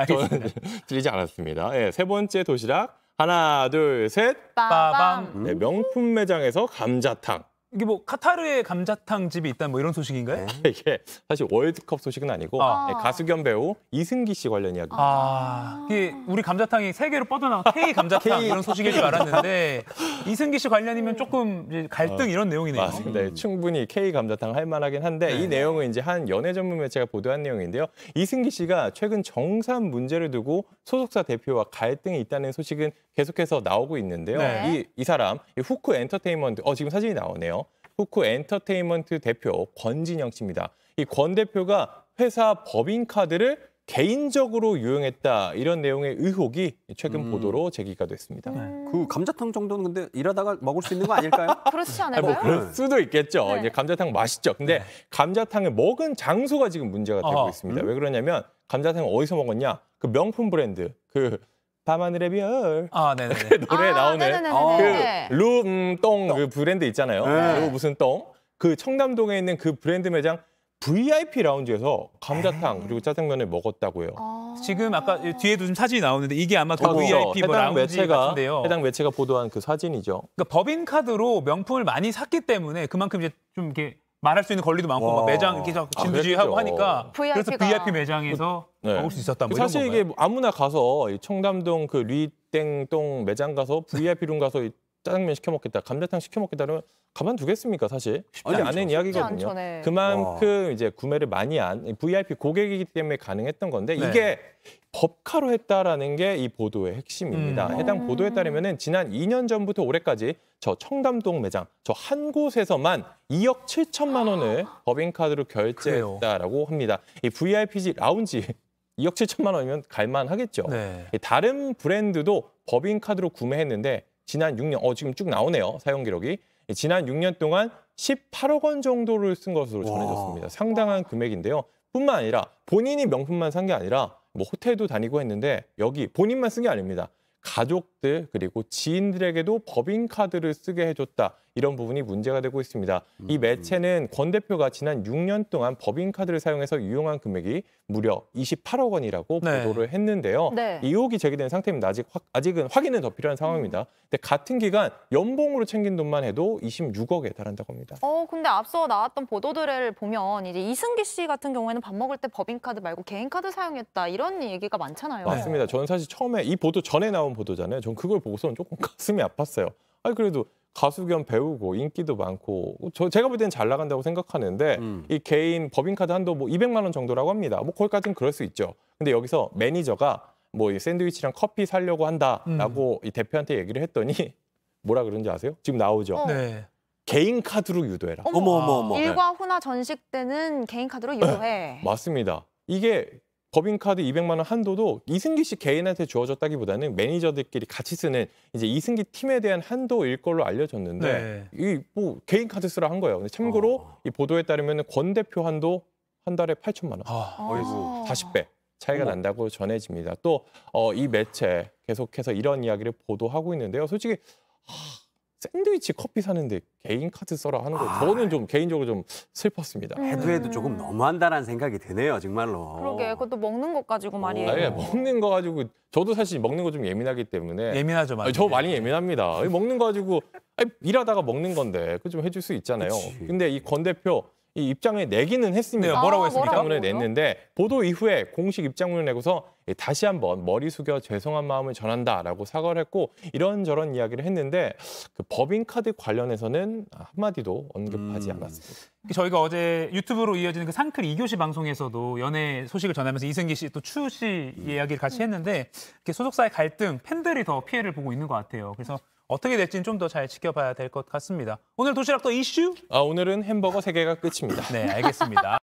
저는 들리지 않았습니다. 네, 세 번째 도시락 하나 둘 셋. 빠밤. 네, 명품 매장에서 감자탕. 이게 뭐 카타르의 감자탕 집이 있다 뭐 이런 소식인가요? 네, 이게 사실 월드컵 소식은 아니고 아. 네, 가수 겸 배우 이승기 씨 관련 이야기. 아, 이게 우리 감자탕이 세계로 뻗어나온 K 감자탕 이런 소식일 줄 알았는데 이승기 씨 관련이면 조금 이제 갈등 어, 이런 내용이네요. 맞습니다. 음. 충분히 K 감자탕 할 만하긴 한데 네. 이 내용은 이제 한 연예 전문 매체가 보도한 내용인데요. 이승기 씨가 최근 정산 문제를 두고 소속사 대표와 갈등이 있다는 소식은 계속해서 나오고 있는데요. 네. 이, 이 사람 이 후크 엔터테인먼트 어 지금 사진이 나오네요. 후쿠 엔터테인먼트 대표 권진영 씨입니다. 이 권 대표가 회사 법인카드를 개인적으로 유용했다 이런 내용의 의혹이 최근 음. 보도로 제기가 됐습니다. 네. 음. 그 감자탕 정도는 근데 일하다가 먹을 수 있는 거 아닐까요? 그렇지 아, 뭐 않을까요? 뭐 그럴 네. 수도 있겠죠. 네. 이제 감자탕 맛있죠. 근데 네. 감자탕을 먹은 장소가 지금 문제가 되고 아, 있습니다. 음? 왜 그러냐면 감자탕 어디서 먹었냐? 그 명품 브랜드 그 밤하늘의 별. 아, 네네. 그 노래 아, 나오는 네네네네. 어, 그룸똥그 네. 브랜드 있잖아요. 네. 루 네. 그 무슨 똥. 그 청담동에 있는 그 브랜드 매장 VIP 라운지에서 감자탕 아. 그리고 짜장면을 먹었다고요. 아 지금 아까 뒤에도 좀 사진이 나오는데 이게 아마 더 VIP 해당 뭐 라운지 매체가, 같은데요. 해당 매체가 보도한 그 사진이죠. 그러니까 법인 카드로 명품을 많이 샀기 때문에 그만큼 이제 좀 이렇게 말할 수 있는 권리도 많고 막 매장 이렇게 막 아, 진두지휘하고 하니까 그래서 VIP가. VIP 매장에서 네. 먹을 수 있었다. 뭐 그 사실 이게 아무나 가서 청담동 그 리땡동 매장 가서 VIP룸 가서 짜장면 시켜 먹겠다, 감자탕 시켜 먹겠다 그러면 가만두겠습니까 사실? 아지 않은 그렇죠. 이야기거든요. 않죠, 네. 그만큼 이제 구매를 많이 한 VIP 고객이기 때문에 가능했던 건데 네. 이게 법카로 했다라는 게 이 보도의 핵심입니다. 음. 해당 음. 보도에 따르면 지난 2년 전부터 올해까지 저 청담동 매장 저 한 곳에서만 2억 7천만 원을 법인카드로 결제했다라고 합니다. 이 VIPG 라운지 2억 7천만 원이면 갈만하겠죠. 네. 다른 브랜드도 법인카드로 구매했는데 지난 6년, 어 지금 쭉 나오네요. 사용 기록이. 예, 지난 6년 동안 18억 원 정도를 쓴 것으로 전해졌습니다. 와. 상당한 금액인데요. 뿐만 아니라 본인이 명품만 산 게 아니라 뭐 호텔도 다니고 했는데 여기 본인만 쓴 게 아닙니다. 가족 것들 그리고 지인들에게도 법인 카드를 쓰게 해줬다 이런 부분이 문제가 되고 있습니다. 이 음. 매체는 권 대표가 지난 6년 동안 법인 카드를 사용해서 유용한 금액이 무려 28억 원이라고 네. 보도를 했는데요. 네. 이 의혹이 제기된 상태입니다. 아직 아직은 확인은 더 필요한 상황입니다. 음. 근데 같은 기간 연봉으로 챙긴 돈만 해도 26억에 달한다고 합니다. 어 근데 앞서 나왔던 보도들을 보면 이제 이승기 씨 같은 경우에는 밥 먹을 때 법인 카드 말고 개인 카드 사용했다 이런 얘기가 많잖아요. 맞습니다. 저는 사실 처음에 이 보도 전에 나온 보도잖아요. 저 그걸 보고서는 조금 가슴이 아팠어요. 아니 그래도 가수 겸 배우고 인기도 많고 저 제가 볼 때는 잘 나간다고 생각하는데 음. 이 개인 법인카드 한도 뭐 200만 원 정도라고 합니다. 뭐 거기까지는 그럴 수 있죠. 근데 여기서 매니저가 뭐 이 샌드위치랑 커피 살려고 한다라고 음. 이 대표한테 얘기를 했더니 뭐라 그런지 아세요? 지금 나오죠. 어. 네. 개인 카드로 유도해라. 어머 어머 어머. 일과 네. 후나 전식 때는 개인 카드로 유도해. 맞습니다. 이게 법인카드 200만 원 한도도 이승기 씨 개인한테 주어졌다기보다는 매니저들끼리 같이 쓰는 이제 이승기 팀에 대한 한도일 걸로 알려졌는데 네. 이뭐 개인 카드 쓰라 한 거예요. 근데 참고로 어. 이 보도에 따르면 권 대표 한도 한 달에 8천만 원, 아, 아. 40배 차이가 어머. 난다고 전해집니다. 또이 어, 매체 계속해서 이런 이야기를 보도하고 있는데요. 솔직히 하, 샌드위치 커피 사는데 개인 카드 써라 하는 거 아. 저는 좀 개인적으로 좀 슬펐습니다. 네. 해도 해도 조금 음. 너무한다라는 생각이 드네요, 정말로. 그러게, 그것도 먹는 것 가지고 어. 말이에요. 아, 먹는 거 가지고 저도 사실 먹는 거 좀 예민하기 때문에 예민하죠, 많이. 저 많이 예민합니다. 먹는 거 가지고 일하다가 먹는 건데 그 좀 해줄 수 있잖아요. 그치. 근데 이 권 대표 이 입장을 내기는 했습니다. 네, 뭐라고 아, 했습니까? 입장문을 냈는데 보도 이후에 공식 입장문을 내고서 예, 다시 한번 머리 숙여 죄송한 마음을 전한다라고 사과를 했고 이런저런 이야기를 했는데 그 법인카드 관련해서는 한마디도 언급하지 음. 않았습니다. 저희가 어제 유튜브로 이어지는 그 상클 이교시 방송에서도 연애 소식을 전하면서 이승기 씨 또 추우 씨 음. 이야기를 같이 했는데 소속사의 갈등, 팬들이 더 피해를 보고 있는 것 같아요. 그래서 어떻게 될지는 좀 더 잘 지켜봐야 될 것 같습니다. 오늘 도시락 또 이슈? 아, 오늘은 햄버거 세개가 끝입니다. 네, 알겠습니다.